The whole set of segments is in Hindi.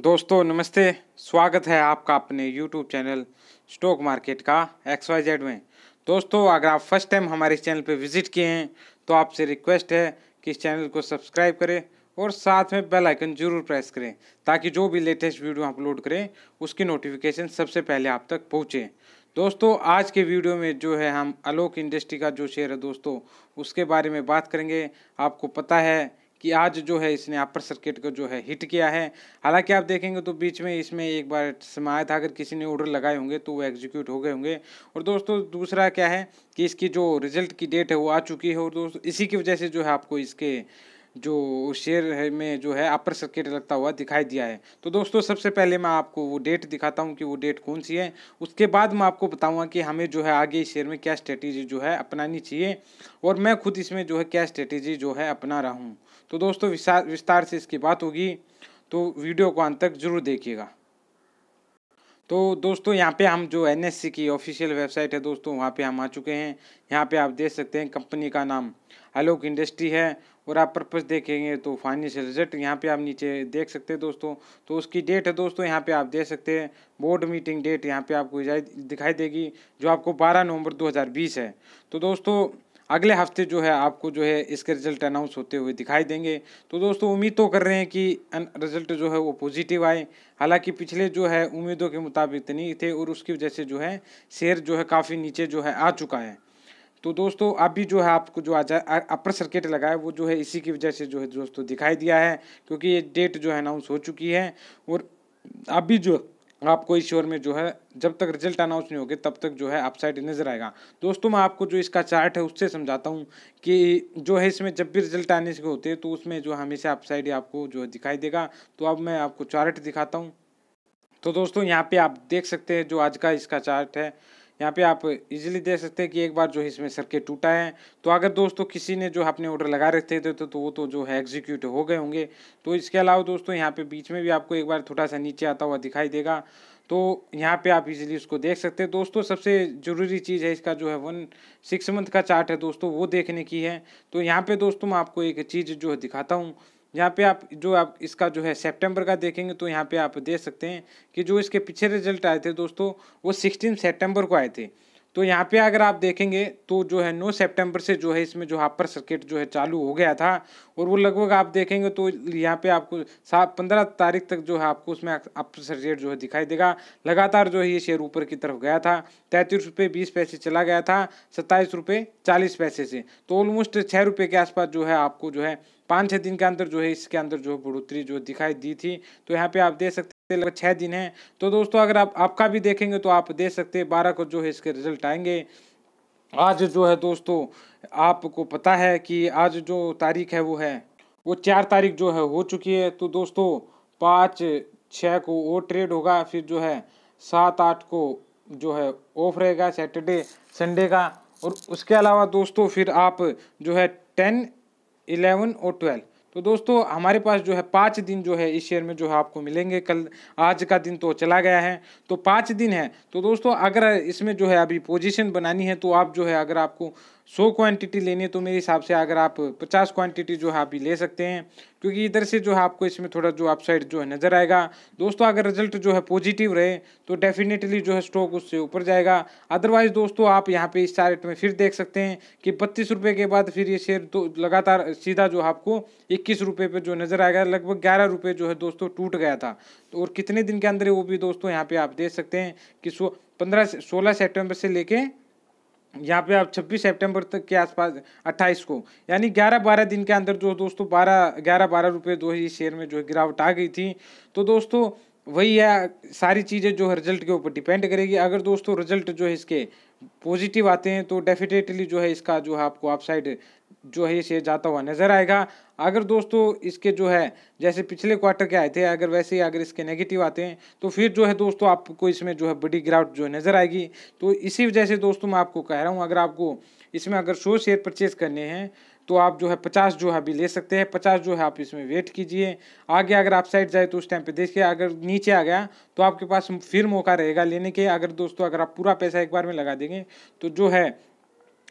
दोस्तों नमस्ते स्वागत है आपका अपने YouTube चैनल स्टॉक मार्केट का एक्स वाई जेड में दोस्तों अगर आप फर्स्ट टाइम हमारे चैनल पर विजिट किए हैं तो आपसे रिक्वेस्ट है कि इस चैनल को सब्सक्राइब करें और साथ में बेल आइकन जरूर प्रेस करें ताकि जो भी लेटेस्ट वीडियो अपलोड करें उसकी नोटिफिकेशन सबसे पहले आप तक पहुँचे दोस्तों आज के वीडियो में जो है हम आलोक इंडस्ट्री का जो शेयर है दोस्तों उसके बारे में बात करेंगे आपको पता है कि आज जो है इसने अपर सर्किट को जो है हिट किया है हालांकि आप देखेंगे तो बीच में इसमें एक बार समाया था अगर किसी ने ऑर्डर लगाए होंगे तो वो एग्जीक्यूट हो गए होंगे और दोस्तों दूसरा क्या है कि इसकी जो रिजल्ट की डेट है वो आ चुकी है और दोस्तों इसी की वजह से जो है आपको इसके जो शेयर है में जो है अपर सर्किट लगता हुआ दिखाई दिया है तो दोस्तों सबसे पहले मैं आपको वो डेट दिखाता हूँ कि वो डेट कौन सी है उसके बाद मैं आपको बताऊँगा कि हमें जो है आगे इस शेयर में क्या स्ट्रेटेजी जो है अपनानी चाहिए और मैं खुद इसमें जो है क्या स्ट्रेटेजी जो है अपना रहा हूँ तो दोस्तों विस्तार से इसकी बात होगी तो वीडियो को अंत तक जरूर देखिएगा तो दोस्तों यहाँ पे हम जो एनएससी की ऑफिशियल वेबसाइट है दोस्तों वहाँ पे हम आ चुके हैं यहाँ पे आप देख सकते हैं कंपनी का नाम आलोक इंडस्ट्री है और आप पर्पज़ देखेंगे तो फाइनेंशियल रिजल्ट यहाँ पे आप नीचे देख सकते हैं दोस्तों तो उसकी डेट है दोस्तों यहाँ पे आप देख सकते हैं बोर्ड मीटिंग डेट यहाँ पे आपको दिखाई देगी जो आपको 12 नवंबर 2020 है तो दोस्तों अगले हफ्ते जो है आपको जो है इसके रिजल्ट अनाउंस होते हुए दिखाई देंगे तो दोस्तों उम्मीद तो कर रहे हैं कि रिजल्ट जो है वो पॉजिटिव आए हालांकि पिछले जो है उम्मीदों के मुताबिक तो नहीं थे और उसकी वजह से जो है शेयर जो है काफ़ी नीचे जो है आ चुका है तो दोस्तों अभी जो है आपको जो आज अपर सर्किट लगा है वो जो है इसी की वजह से जो है दोस्तों दिखाई दिया है क्योंकि ये डेट जो है अनाउंस हो चुकी है और अभी जो आपको इस ओर में जो है जब तक रिजल्ट अनाउंस नहीं होगा तब तक जो है अपसाइड नज़र आएगा दोस्तों मैं आपको जो इसका चार्ट है उससे समझाता हूँ कि जो है इसमें जब भी रिजल्ट आने से होते हैं तो उसमें जो हमेशा अपसाइड आपको जो है दिखाई देगा तो अब मैं आपको चार्ट दिखाता हूँ तो दोस्तों यहाँ पे आप देख सकते हैं जो आज का इसका चार्ट है यहाँ पे आप इजीली देख सकते हैं कि एक बार जो इसमें सर्किट टूटा है तो अगर दोस्तों किसी ने जो अपने ऑर्डर लगा रखे थे तो, तो, तो वो तो जो है एग्जीक्यूट हो गए होंगे तो इसके अलावा दोस्तों यहाँ पे बीच में भी आपको एक बार थोड़ा सा नीचे आता हुआ दिखाई देगा तो यहाँ पे आप इजीली उसको देख सकते हैं दोस्तों सबसे ज़रूरी चीज़ है इसका जो है वन सिक्स मंथ का चार्ट है दोस्तों वो देखने की है तो यहाँ पे दोस्तों मैं आपको एक चीज़ जो है दिखाता हूँ यहाँ पे आप जो आप इसका जो है सितंबर का देखेंगे तो यहाँ पे आप देख सकते हैं कि जो इसके पीछे रिजल्ट आए थे दोस्तों वो सिक्सटीन सितंबर को आए थे तो यहाँ पे अगर आप देखेंगे तो जो है नौ सितंबर से जो है इसमें जो हापर सर्किट जो है चालू हो गया था और वो लगभग आप देखेंगे तो यहाँ पे आपको सात पंद्रह तारीख तक जो है आपको उसमें अपर सर्किट जो है दिखाई देगा लगातार जो है ये शेयर ऊपर की तरफ गया था तैंतीस रुपये बीस पैसे चला गया था सत्ताईस रुपये चालीस पैसे से तो ऑलमोस्ट छः रुपये के आसपास जो है आपको जो है पाँच छः दिन के अंदर जो है इसके अंदर जो है बढ़ोतरी जो दिखाई दी थी तो यहाँ पर आप देख सकते सकते हैं छः दिन है तो दोस्तों अगर आप आपका भी देखेंगे तो आप दे सकते हैं बारह को जो है इसके रिजल्ट आएंगे आज जो है दोस्तों आपको पता है कि आज जो तारीख है वो है वो चार तारीख जो है हो चुकी है तो दोस्तों पाँच छः को वो ट्रेड होगा फिर जो है सात आठ को जो है ऑफ रहेगा सैटरडे संडे का और उसके अलावा दोस्तों फिर आप जो है टेन इलेवन और ट्वेल्व तो दोस्तों हमारे पास जो है पाँच दिन जो है इस शेयर में जो है आपको मिलेंगे कल आज का दिन तो चला गया है तो पाँच दिन है तो दोस्तों अगर इसमें जो है अभी पोजीशन बनानी है तो आप जो है अगर आपको सौ क्वांटिटी लेनी है तो मेरे हिसाब से अगर आप पचास क्वांटिटी जो है आप ले सकते हैं क्योंकि इधर से जो है आपको इसमें थोड़ा जो अपसाइड जो है नज़र आएगा दोस्तों अगर रिजल्ट जो है पॉजिटिव रहे तो डेफिनेटली जो है स्टॉक उससे ऊपर जाएगा अदरवाइज दोस्तों आप यहाँ पे इस चार्ट में फिर देख सकते हैं कि बत्तीस के बाद फिर ये शेयर तो लगातार सीधा जो आपको इक्कीस रुपये पर जो नज़र आएगा लगभग ग्यारह रुपये जो है दोस्तों टूट गया था तो और कितने दिन के अंदर वो भी दोस्तों यहाँ पर आप देख सकते हैं कि सो पंद्रह सोलह सेप्टेम्बर से लेके यहाँ पे आप 26 सितंबर तक के आसपास 28 को यानी 11-12 दिन के अंदर जो दोस्तों 12 ग्यारह बारह रुपये जो है शेयर में जो है गिरावट आ गई थी तो दोस्तों वही है सारी चीज़ें जो है रिजल्ट के ऊपर डिपेंड करेगी अगर दोस्तों रिजल्ट जो है इसके पॉजिटिव आते हैं तो डेफिनेटली जो है इसका जो है आपको अपसाइड जो है ये शेयर जाता हुआ नजर आएगा अगर दोस्तों इसके जो है जैसे पिछले क्वार्टर के आए थे अगर वैसे ही अगर इसके नेगेटिव आते हैं तो फिर जो है दोस्तों आपको इसमें जो है बड़ी गिरावट जो है नज़र आएगी तो इसी वजह से दोस्तों मैं आपको कह रहा हूँ अगर आपको इसमें अगर सौ शेयर परचेज करने हैं तो आप जो है पचास जो है अभी ले सकते हैं पचास जो है आप इसमें वेट कीजिए आगे अगर आप साइड जाए तो उस टाइम पे देखिए अगर नीचे आ गया तो आपके पास फिर मौका रहेगा लेने के अगर दोस्तों अगर आप पूरा पैसा एक बार में लगा देंगे तो जो है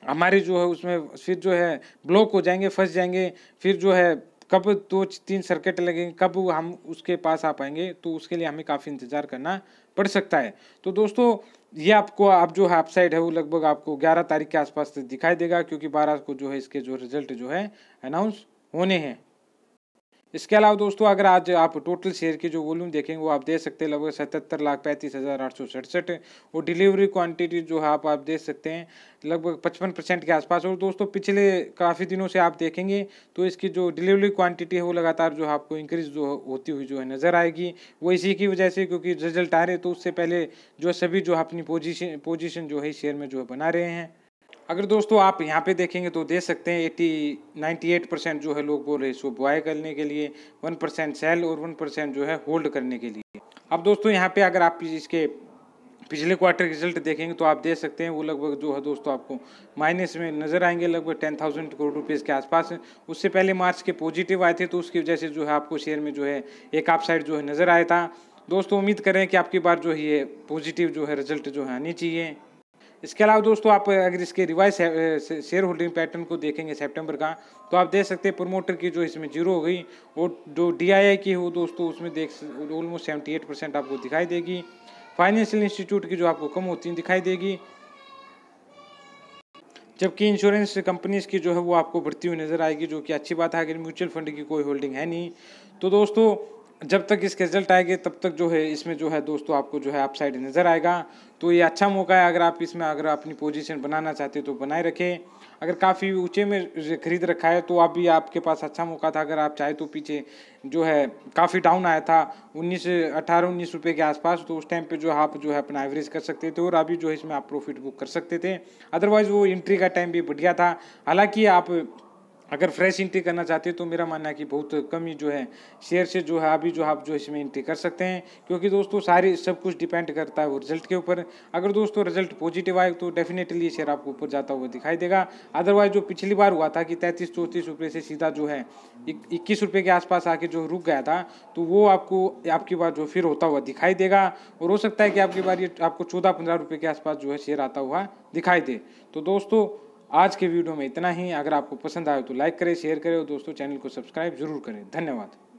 हमारे जो है उसमें फिर जो है ब्लॉक हो जाएंगे फंस जाएंगे फिर जो है कब दो तीन सर्किट लगेंगे कब हम उसके पास आ पाएंगे तो उसके लिए हमें काफ़ी इंतज़ार करना पड़ सकता है तो दोस्तों ये आपको आप जो है साइड है वो लगभग आपको 11 तारीख के आसपास दिखाई देगा क्योंकि 12 को जो है इसके जो रिजल्ट जो है अनाउंस होने हैं इसके अलावा दोस्तों अगर आज आप टोटल शेयर की जो वॉल्यूम देखेंगे वो आप देख सकते हैं लगभग सतहत्तर लाख पैंतीस हज़ार आठ सौ सड़सठ और डिलीवरी क्वांटिटी जो है आप आप देख सकते हैं लगभग पचपन परसेंट के आसपास और दोस्तों पिछले काफ़ी दिनों से आप देखेंगे तो इसकी जो डिलीवरी क्वांटिटी है वो लगातार जो आपको इंक्रीज जो होती हुई जो है नज़र आएगी वो इसी की वजह से क्योंकि रिजल्ट आ रहे तो उससे पहले जो सभी जो अपनी पोजिशन पोजिशन जो है शेयर में जो है बना रहे हैं अगर दोस्तों आप यहाँ पे देखेंगे तो दे सकते हैं नाइन्टी एट परसेंट जो है लोग बोल रहे सो बुआई करने के लिए वन परसेंट सेल और वन परसेंट जो है होल्ड करने के लिए अब दोस्तों यहाँ पे अगर आप इसके पिछले क्वार्टर रिजल्ट देखेंगे तो आप देख सकते हैं वो लगभग जो है दोस्तों आपको माइनस में नज़र आएंगे लगभग टेन थाउजेंड करोड़ रुपीज़ के आसपास उससे पहले मार्च के पॉजिटिव आए थे तो उसकी वजह से जो है आपको शेयर में जो है एक आप साइड जो है नज़र आया था दोस्तों उम्मीद करें कि आपकी बार जो है ये पॉजिटिव जो है रिजल्ट जो है आनी चाहिए इसके अलावा दोस्तों आप अगर इसके रिवाइज शेयर होल्डिंग पैटर्न को देखेंगे सेप्टेम्बर का तो आप देख सकते हैं प्रोमोटर की जो इसमें जीरो हो गई और जो डी की हो दोस्तों उसमें देख ऑलमोस्ट सेवेंटी एट परसेंट आपको दिखाई देगी फाइनेंशियल इंस्टीट्यूट की जो आपको कम होती है दिखाई देगी जबकि इंश्योरेंस कंपनीज की जो है वो आपको बढ़ती हुई नज़र आएगी जो कि अच्छी बात है अगर म्यूचुअल फंड की कोई होल्डिंग है नहीं तो दोस्तों जब तक इसके रिजल्ट आएंगे तब तक जो है इसमें जो है दोस्तों आपको जो है आप साइड नज़र आएगा तो ये अच्छा मौका है अगर आप इसमें अगर अपनी पोजीशन बनाना चाहते हो तो बनाए रखें अगर काफ़ी ऊंचे में खरीद रखा है तो आप भी आपके पास अच्छा मौका था अगर आप चाहे तो पीछे जो है काफ़ी डाउन आया था उन्नीस अठारह उन्नीस रुपये के आसपास तो उस टाइम पे जो आप जो है अपना एवरेज कर सकते थे और अभी जो है इसमें आप प्रॉफिट बुक कर सकते थे अदरवाइज़ वो एंट्री का टाइम भी बढ़िया था हालाँकि आप अगर फ्रेश इंट्री करना चाहते हैं तो मेरा मानना है कि बहुत कम ही जो है शेयर से जो है अभी जो आप जो इसमें इंट्री कर सकते हैं क्योंकि दोस्तों सारी सब कुछ डिपेंड करता है वो रिजल्ट के ऊपर अगर दोस्तों रिजल्ट पॉजिटिव आए तो डेफिनेटली ये शेयर आपको ऊपर जाता हुआ दिखाई देगा अदरवाइज जो पिछली बार हुआ था कि तैंतीस चौंतीस रुपये से सीधा जो है इक्कीस रुपये के आसपास आके जो रुक गया था तो वो आपको आपकी बार जो फिर होता हुआ दिखाई देगा और हो सकता है कि आपकी बार ये आपको चौदह पंद्रह रुपये के आसपास जो है शेयर आता हुआ दिखाई दे तो दोस्तों आज के वीडियो में इतना ही अगर आपको पसंद आए तो लाइक करें शेयर करें और दोस्तों चैनल को सब्सक्राइब जरूर करें धन्यवाद